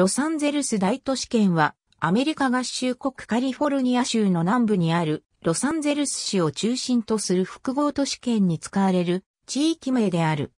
ロサンゼルス大都市圏は、アメリカ合衆国カリフォルニア州の南部にある、ロサンゼルス市を中心とする複合都市圏に使われる地域名である。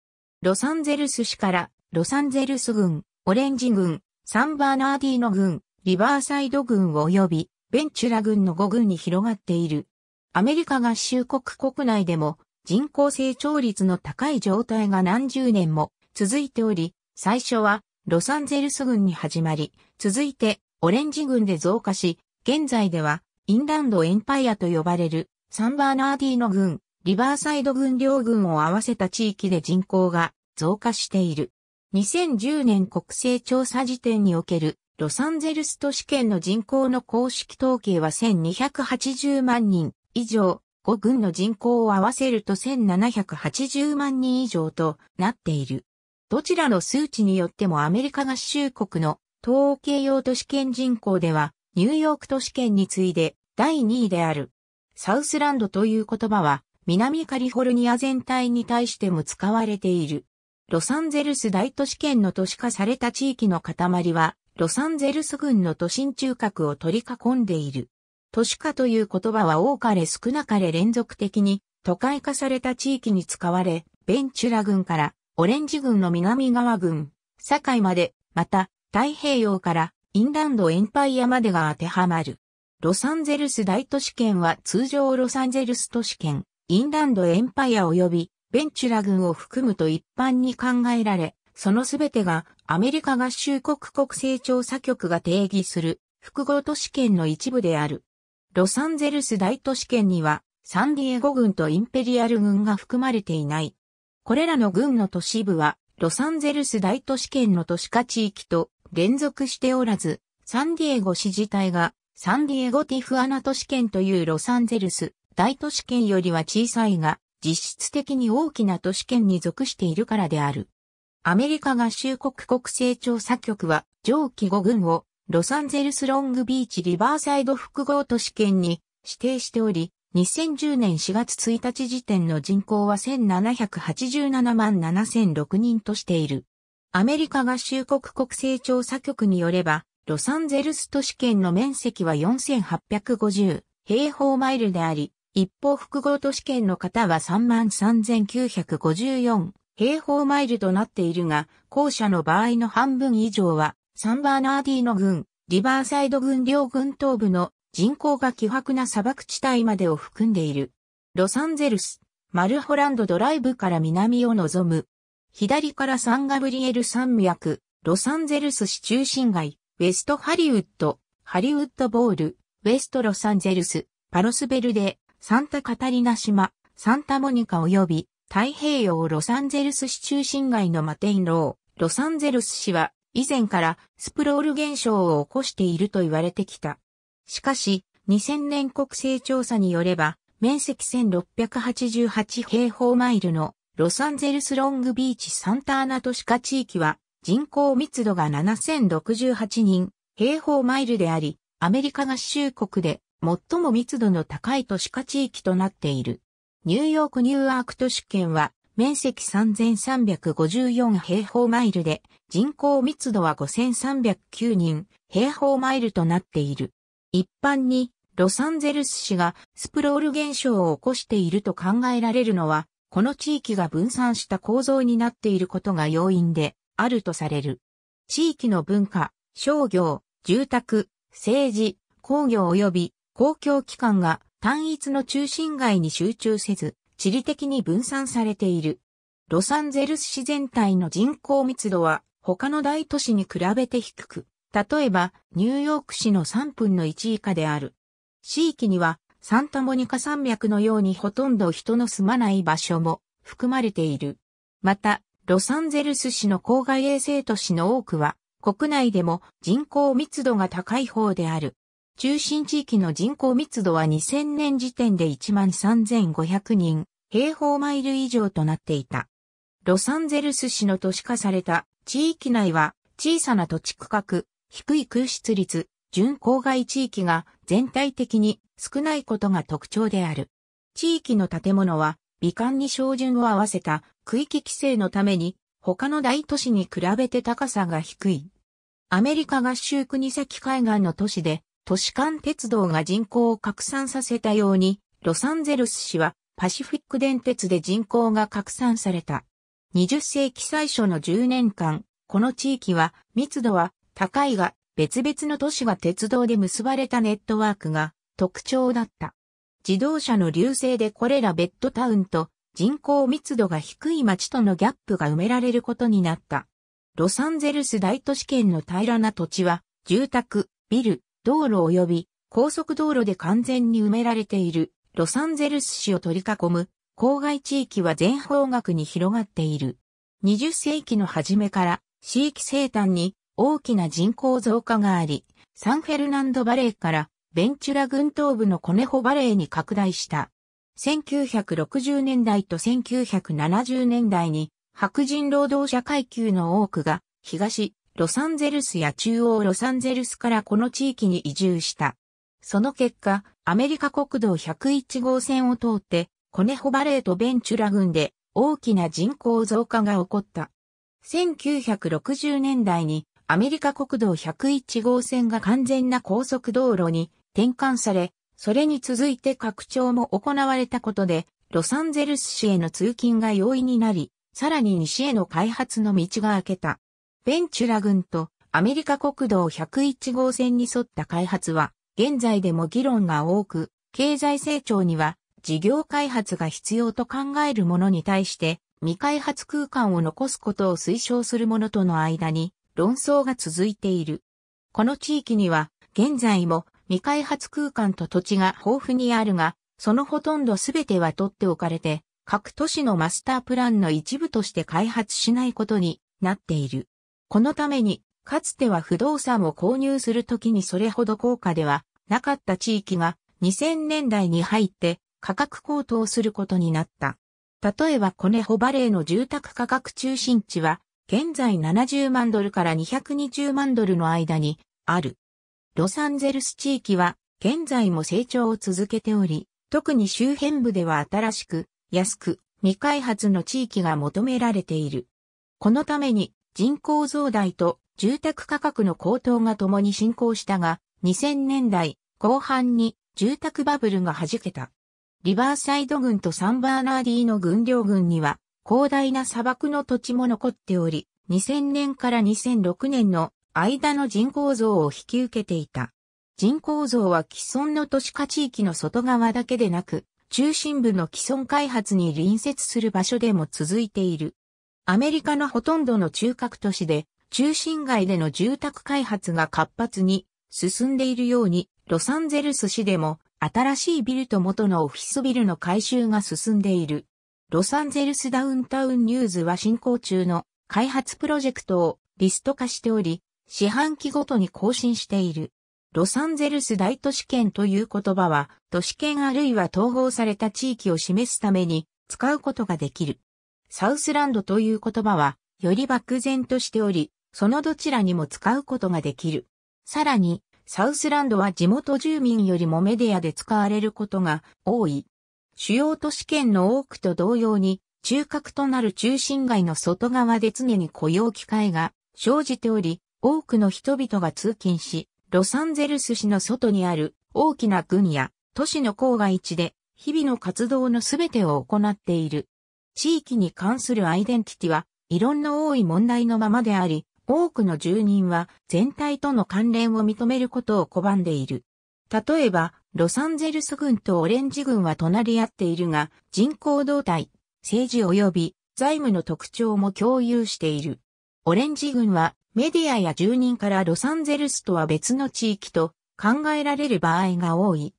ロサンゼルス市から、ロサンゼルス郡、オレンジ郡、サンバーナーディーノ郡、リバーサイド郡及び、ベンチュラ郡の5郡に広がっている。アメリカ合衆国国内でも人口成長率の高い状態が何十年も続いており、最初はロサンゼルス軍に始まり、続いてオレンジ軍で増加し、現在ではインランドエンパイアと呼ばれるサンバーナーディーノ軍、リバーサイド軍両軍を合わせた地域で人口が増加している。2010年国勢調査時点におけるロサンゼルス都市圏の人口の公式統計は1280万人以上、5軍の人口を合わせると1780万人以上となっている。どちらの数値によってもアメリカ合衆国の統計用都市圏人口では、ニューヨーク都市圏に次いで第2位である。サウスランドという言葉は、南カリフォルニア全体に対しても使われている。ロサンゼルス大都市圏の都市化された地域の塊は、ロサンゼルス郡の都心中核を取り囲んでいる。都市化という言葉は多かれ少なかれ連続的に都会化された地域に使われ、ベンチュラ郡からオレンジ軍の南側軍、境まで、また、太平洋からインランドエンパイアまでが当てはまる。ロサンゼルス大都市圏は通常ロサンゼルス都市圏、インランドエンパイア及びベンチュラ軍を含むと一般に考えられ、そのすべてがアメリカ合衆国国勢調査局が定義する複合都市圏の一部である。ロサンゼルス大都市圏にはサンディエゴ軍とインペリアル軍が含まれていない。これらの郡の都市部は、ロサンゼルス大都市圏の都市化地域と連続しておらず、サンディエゴ市自体が、サンディエゴティフアナ都市圏というロサンゼルス大都市圏よりは小さいが、実質的に大きな都市圏に属しているからである。アメリカ合衆国国勢調査局は、上記5郡をロサンゼルスロングビーチリバーサイド複合都市圏に指定しており、2010年4月1日時点の人口は1787万7006人としている。アメリカ合衆国国勢調査局によれば、ロサンゼルス都市圏の面積は4850平方マイルであり、一方複合都市圏の方は33,954平方マイルとなっているが、後者の場合の半分以上は、サンバーナーディーノ軍、リバーサイド軍両軍東部の人口が希薄な砂漠地帯までを含んでいる。ロサンゼルス、マルホランドドライブから南を望む。左からサンガブリエル山脈、ロサンゼルス市中心街、ウェストハリウッド、ハリウッドボール、ウェストロサンゼルス、パロスベルデ、サンタカタリナ島、サンタモニカ及び太平洋ロサンゼルス市中心街のマテインロー、ロサンゼルス市は以前からスプロール現象を起こしていると言われてきた。しかし、2000年国勢調査によれば、面積1688平方マイルのロサンゼルスロングビーチサンターナ都市化地域は人口密度が7068人平方マイルであり、アメリカ合衆国で最も密度の高い都市化地域となっている。ニューヨークニューアーク都市圏は面積3354平方マイルで人口密度は5309人平方マイルとなっている。一般にロサンゼルス市がスプロール現象を起こしていると考えられるのは、この地域が分散した構造になっていることが要因であるとされる。地域の文化、商業、住宅、政治、工業及び公共機関が単一の中心街に集中せず、地理的に分散されている。ロサンゼルス市全体の人口密度は他の大都市に比べて低く、例えば、ニューヨーク市の3分の1以下である。地域には、サンタモニカ山脈のようにほとんど人の住まない場所も含まれている。また、ロサンゼルス市の郊外衛生都市の多くは、国内でも人口密度が高い方である。中心地域の人口密度は2000年時点で13,500人、平方マイル以上となっていた。ロサンゼルス市の都市化された地域内は小さな土地区画、低い空室率、準郊外地域が全体的に少ないことが特徴である。地域の建物は美観に照準を合わせた区域規制のために他の大都市に比べて高さが低い。アメリカ合衆国先海岸の都市で都市間鉄道が人口を拡散させたようにロサンゼルス市はパシフィック電鉄で人口が拡散された。20世紀最初の10年間、この地域は密度は高いが別々の都市が鉄道で結ばれたネットワークが特徴だった。自動車の流星でこれらベッドタウンと人口密度が低い街とのギャップが埋められることになった。ロサンゼルス大都市圏の平らな土地は住宅、ビル、道路及び高速道路で完全に埋められているロサンゼルス市を取り囲む郊外地域は全方角に広がっている。20世紀の初めから地域生誕に大きな人口増加があり、サンフェルナンドバレーからベンチュラ群島部のコネホバレーに拡大した。1960年代と1970年代に白人労働者階級の多くが東ロサンゼルスや中央ロサンゼルスからこの地域に移住した。その結果、アメリカ国道101号線を通ってコネホバレーとベンチュラ群で大きな人口増加が起こった。1960年代にアメリカ国道101号線が完全な高速道路に転換され、それに続いて拡張も行われたことで、ロサンゼルス市への通勤が容易になり、さらに西への開発の道が開けた。ベンチュラ郡とアメリカ国道101号線に沿った開発は、現在でも議論が多く、経済成長には事業開発が必要と考えるものに対して、未開発空間を残すことを推奨するものとの間に、論争が続いている。この地域には、現在も未開発空間と土地が豊富にあるが、そのほとんど全ては取っておかれて、各都市のマスタープランの一部として開発しないことになっている。このために、かつては不動産を購入するときにそれほど高価ではなかった地域が2000年代に入って価格高騰することになった。例えばコネホバレーの住宅価格中心地は現在70万ドルから220万ドルの間にある。ロサンゼルス地域は現在も成長を続けており、特に周辺部では新しく、安く、未開発の地域が求められている。このために人口増大と住宅価格の高騰が共に進行したが、2000年代後半に住宅バブルが弾けた。リバーサイド軍とサンバーナーディーの軍領軍には広大な砂漠の土地も残っており、2000年から2006年の間の人口増を引き受けていた。人口増は既存の都市化地域の外側だけでなく、中心部の既存開発に隣接する場所でも続いている。アメリカのほとんどの中核都市で、中心街での住宅開発が活発に進んでいるように、ロサンゼルス市でも新しいビルと元のオフィスビルの改修が進んでいる。ロサンゼルスダウンタウンニューズは進行中の開発プロジェクトをリスト化しており、四半期ごとに更新している。ロサンゼルス大都市圏という言葉は、都市圏あるいは統合された地域を示すために使うことができる。サウスランドという言葉は、より漠然としており、そのどちらにも使うことができる。さらに、サウスランドは地元住民よりもメディアで使われることが多い。主要都市圏の多くと同様に、中核となる中心街の外側で常に雇用機会が生じており、多くの人々が通勤し、ロサンゼルス市の外にある大きな郡や都市の郊外地で日々の活動のすべてを行っている。地域に関するアイデンティティは、異論の多い問題のままであり、多くの住人は全体との関連を認めることを拒んでいる。例えば、ロサンゼルス軍とオレンジ軍は隣り合っているが、人口動態、政治及び財務の特徴も共有している。オレンジ軍はメディアや住人からロサンゼルスとは別の地域と考えられる場合が多い。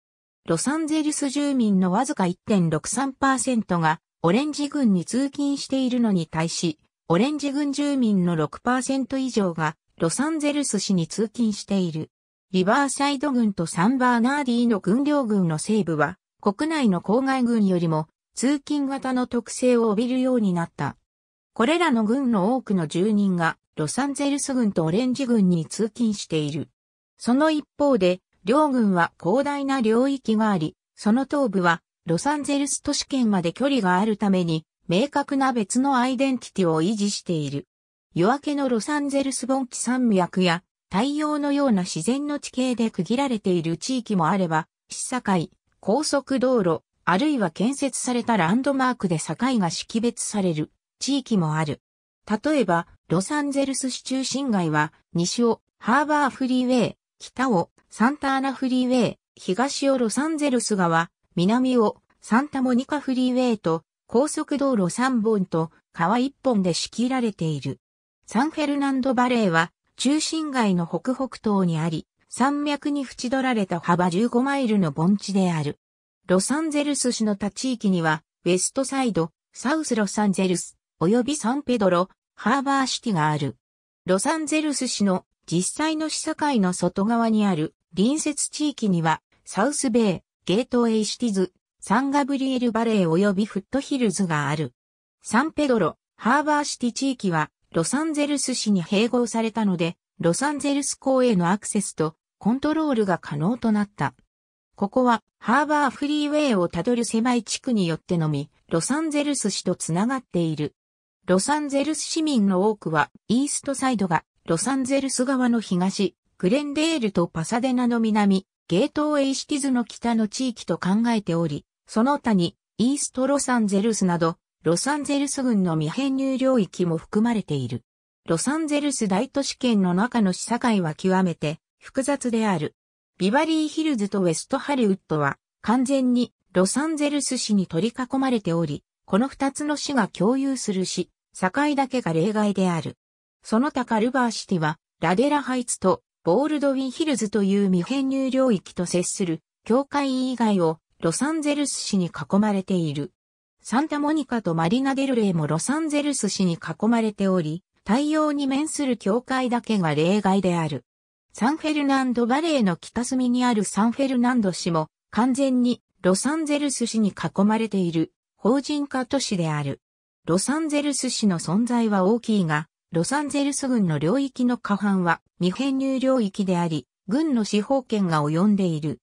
ロサンゼルス住民のわずか1.63%がオレンジ軍に通勤しているのに対し、オレンジ軍住民の6%以上がロサンゼルス市に通勤している。リバーサイド軍とサンバーナーディーの軍領軍の西部は、国内の郊外軍よりも通勤型の特性を帯びるようになった。これらの軍の多くの住人がロサンゼルス軍とオレンジ軍に通勤している。その一方で、両軍は広大な領域があり、その東部はロサンゼルス都市圏まで距離があるために、明確な別のアイデンティティを維持している。夜明けのロサンゼルス盆地山脈や太陽のような自然の地形で区切られている地域もあれば、市境、高速道路、あるいは建設されたランドマークで境が識別される地域もある。例えば、ロサンゼルス市中心街は、西をハーバーフリーウェイ、北をサンタアナフリーウェイ、東をロサンゼルス川、南をサンタモニカフリーウェイと、高速道路3本と川1本で仕切られている。サンフェルナンドバレーは中心街の北北東にあり、山脈に縁取られた幅15マイルの盆地である。ロサンゼルス市の他地域には、ウェストサイド、サウスロサンゼルス、及びサンペドロ、ハーバーシティがある。ロサンゼルス市の実際の市境の外側にある隣接地域には、サウスベイ、ゲートウェイシティズ、サンガブリエルバレー及びフットヒルズがある。サンペドロ、ハーバーシティ地域は、ロサンゼルス市に併合されたので、ロサンゼルス港へのアクセスとコントロールが可能となった。ここはハーバーフリーウェイをたどる狭い地区によってのみ、ロサンゼルス市とつながっている。ロサンゼルス市民の多くは、イーストサイドがロサンゼルス側の東、グレンデールとパサデナの南、ゲートウェイシティズの北の地域と考えており、その他に、イーストロサンゼルスなど、ロサンゼルス郡の未編入領域も含まれている。ロサンゼルス大都市圏の中の市境は極めて複雑である。ビバリーヒルズとウェストハリウッドは完全にロサンゼルス市に取り囲まれており、この二つの市が共有する市、境だけが例外である。その他カルバーシティはラデラハイツとボールドウィンヒルズという未編入領域と接する境界以外をロサンゼルス市に囲まれている。サンタモニカとマリナデルレイもロサンゼルス市に囲まれており、太陽に面する教会だけが例外である。サンフェルナンドバレーの北隅にあるサンフェルナンド市も完全にロサンゼルス市に囲まれている法人化都市である。ロサンゼルス市の存在は大きいが、ロサンゼルス軍の領域の下半は未編入領域であり、軍の司法権が及んでいる。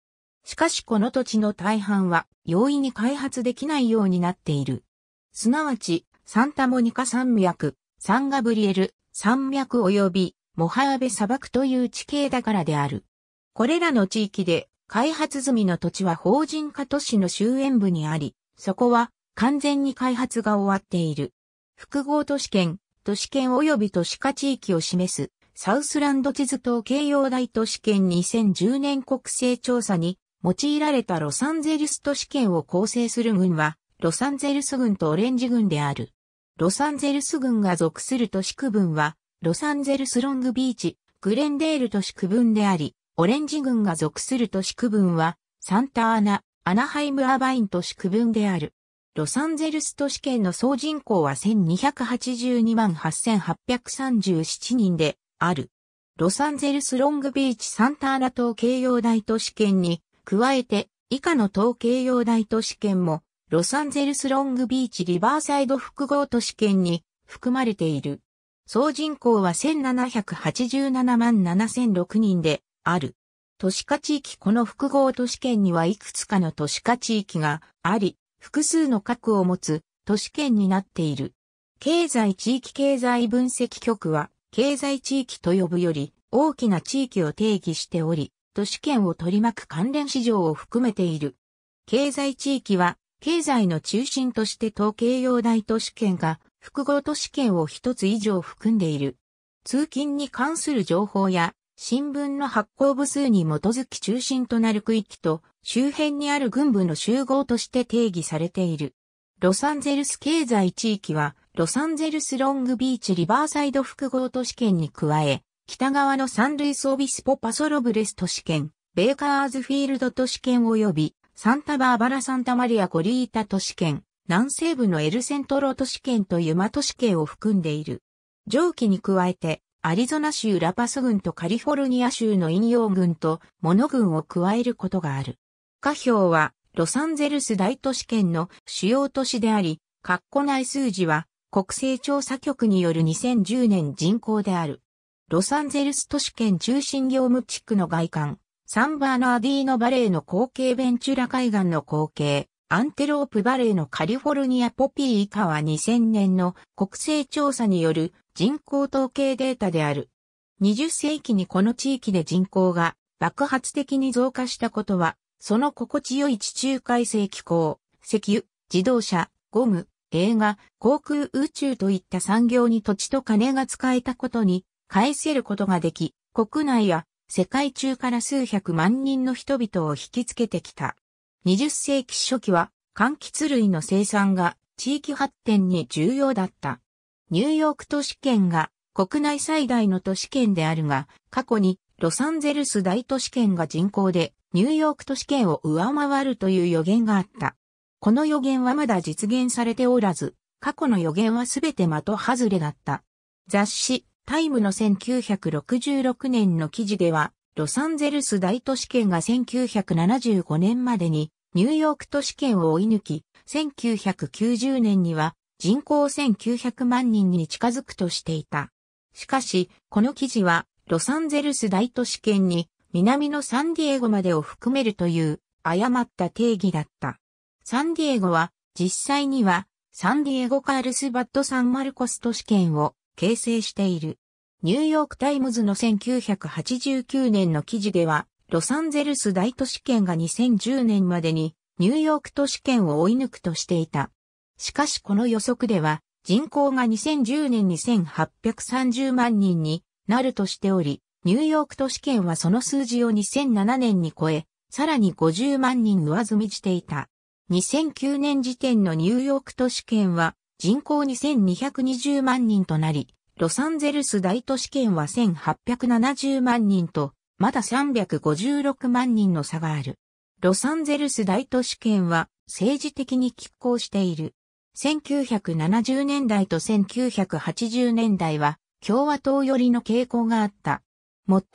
しかしこの土地の大半は容易に開発できないようになっている。すなわち、サンタモニカ山脈、サンガブリエル山脈及びモハーベ砂漠という地形だからである。これらの地域で開発済みの土地は法人化都市の周辺部にあり、そこは完全に開発が終わっている。複合都市圏、都市圏及び都市化地域を示すサウスランド地図と京葉大都市圏2010年国勢調査に用いられたロサンゼルス都市圏を構成する軍は、ロサンゼルス軍とオレンジ軍である。ロサンゼルス軍が属する都市区分は、ロサンゼルスロングビーチ、グレンデール都市区分であり、オレンジ軍が属する都市区分は、サンタアナ、アナハイム・アーバイン都市区分である。ロサンゼルス都市圏の総人口は1282万8837人である。ロサンゼルスロングビーチサンタアナ島京葉大都市圏に加えて、以下の統計用大都市圏も、ロサンゼルスロングビーチリバーサイド複合都市圏に含まれている。総人口は1787万7006人である。都市化地域この複合都市圏にはいくつかの都市化地域があり、複数の核を持つ都市圏になっている。経済地域経済分析局は経済地域と呼ぶより大きな地域を定義しており、都市圏を取り巻く関連市場を含めている。経済地域は、経済の中心として統計用大都市圏が複合都市圏を一つ以上含んでいる。通勤に関する情報や新聞の発行部数に基づき中心となる区域と周辺にある軍部の集合として定義されている。ロサンゼルス経済地域はロサンゼルスロングビーチリバーサイド複合都市圏に加え北側の三塁オビスポパソロブレス都市圏、ベーカーズフィールド都市圏及び、サンタバーバラ・サンタマリア・コリータ都市圏、南西部のエルセントロ都市圏とユマ都市圏を含んでいる。上記に加えて、アリゾナ州ラパス郡とカリフォルニア州の引用軍とモノ軍を加えることがある。下表は、ロサンゼルス大都市圏の主要都市であり、括弧内数字は、国勢調査局による2010年人口である。ロサンゼルス都市圏中心業務地区の外観、サンバーナーディーノバレーの後継ベンチュラ海岸の後継、アンテロープバレーのカリフォルニアポピー以下は2000年の国勢調査による人口統計データである。20世紀にこの地域で人口が爆発的に増加したことは、その心地よい地中海性気候、石油、自動車、ゴム、映画、航空宇宙といった産業に土地と金が使えたことに返せることができ、国内や世界中から数百万人の人々を引きつけてきた。20世紀初期は柑橘類の生産が地域発展に重要だった。ニューヨーク都市圏が国内最大の都市圏であるが、過去にロサンゼルス大都市圏が人口でニューヨーク都市圏を上回るという予言があった。この予言はまだ実現されておらず、過去の予言はすべて的外れだった。雑誌、タイムの1966年の記事では、ロサンゼルス大都市圏が1975年までにニューヨーク都市圏を追い抜き、1990年には人口1900万人に近づくとしていた。しかし、この記事はロサンゼルス大都市圏に南のサンディエゴまでを含めるという誤った定義だった。サンディエゴは実際にはサンディエゴカールスバッドサンマルコス都市圏を形成している。ニューヨークタイムズの1989年の記事では、ロサンゼルス大都市圏が2010年までにニューヨーク都市圏を追い抜くとしていた。しかしこの予測では、人口が2010年に1830万人になるとしており、ニューヨーク都市圏はその数字を2007年に超え、さらに50万人上積みしていた。2009年時点のニューヨーク都市圏は人口2220万人となり、ロサンゼルス大都市圏は1870万人と、まだ356万人の差がある。ロサンゼルス大都市圏は政治的に拮抗している。1970年代と1980年代は共和党寄りの傾向があった。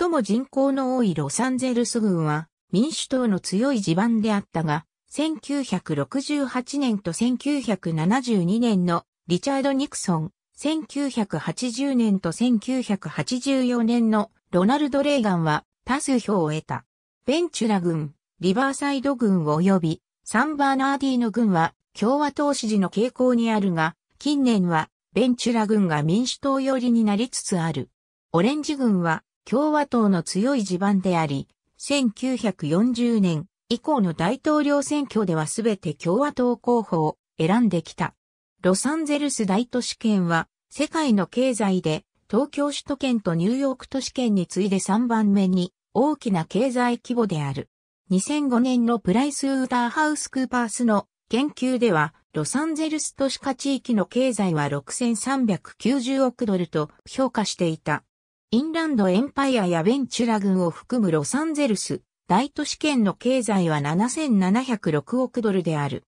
最も人口の多いロサンゼルス軍は民主党の強い地盤であったが、1968年と1972年のリチャード・ニクソン、1980年と1984年のロナルド・レーガンは多数票を得た。ベンチュラ軍、リバーサイド軍及びサンバーナーディーの軍は共和党支持の傾向にあるが、近年はベンチュラ軍が民主党寄りになりつつある。オレンジ軍は共和党の強い地盤であり、1940年、以降の大統領選挙ではすべて共和党候補を選んできた。ロサンゼルス大都市圏は世界の経済で東京首都圏とニューヨーク都市圏に次いで3番目に大きな経済規模である。2005年のプライスウーターハウスクーパースの研究では、ロサンゼルス都市化地域の経済は6390億ドルと評価していた。インランドエンパイアやベンチュラ群を含むロサンゼルス大都市圏の経済は7706億ドルである。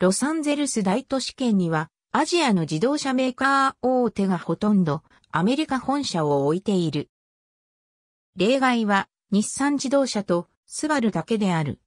ロサンゼルス大都市圏にはアジアの自動車メーカー大手がほとんどアメリカ本社を置いている。例外は日産自動車とスバルだけである。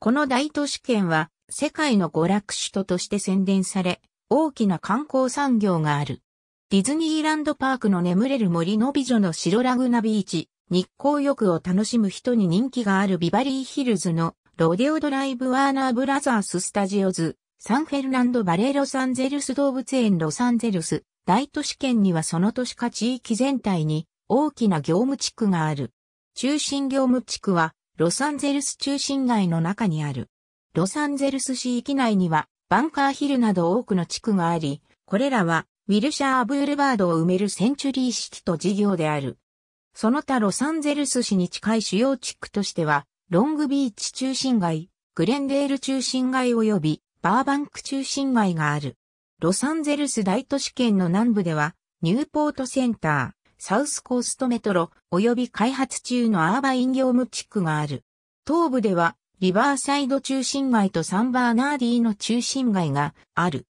この大都市圏は世界の娯楽首都として宣伝され、大きな観光産業がある。ディズニーランドパークの眠れる森の美女の白ラグナビーチ、日光浴を楽しむ人に人気があるビバリーヒルズのロデオドライブワーナーブラザーススタジオズ、サンフェルナンドバレーロサンゼルス動物園ロサンゼルス、大都市圏にはその都市か地域全体に大きな業務地区がある。中心業務地区はロサンゼルス中心街の中にある。ロサンゼルス市域内にはバンカーヒルなど多くの地区があり、これらはウィルシャーブールバードを埋めるセンチュリー式と事業である。その他ロサンゼルス市に近い主要地区としては、ロングビーチ中心街、グレンデール中心街及びバーバンク中心街がある。ロサンゼルス大都市圏の南部では、ニューポートセンター、サウスコーストメトロ及び開発中のアーバイン業務地区がある。東部では、リバーサイド中心街とサンバーナーディの中心街がある。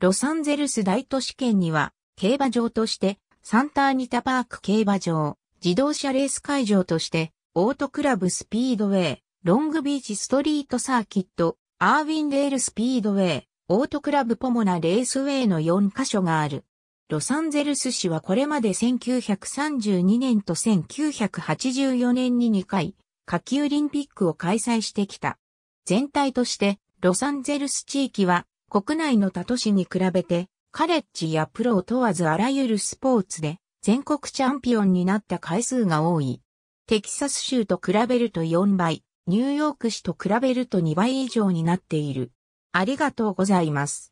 ロサンゼルス大都市圏には、競馬場として、サンターニタパーク競馬場、自動車レース会場として、オートクラブスピードウェイ、ロングビーチストリートサーキット、アーウィンデールスピードウェイ、オートクラブポモナレースウェイの4カ所がある。ロサンゼルス市はこれまで1932年と1984年に2回、下級オリンピックを開催してきた。全体として、ロサンゼルス地域は国内の他都市に比べて、カレッジやプロを問わずあらゆるスポーツで全国チャンピオンになった回数が多い。テキサス州と比べると4倍、ニューヨーク市と比べると2倍以上になっている。ありがとうございます。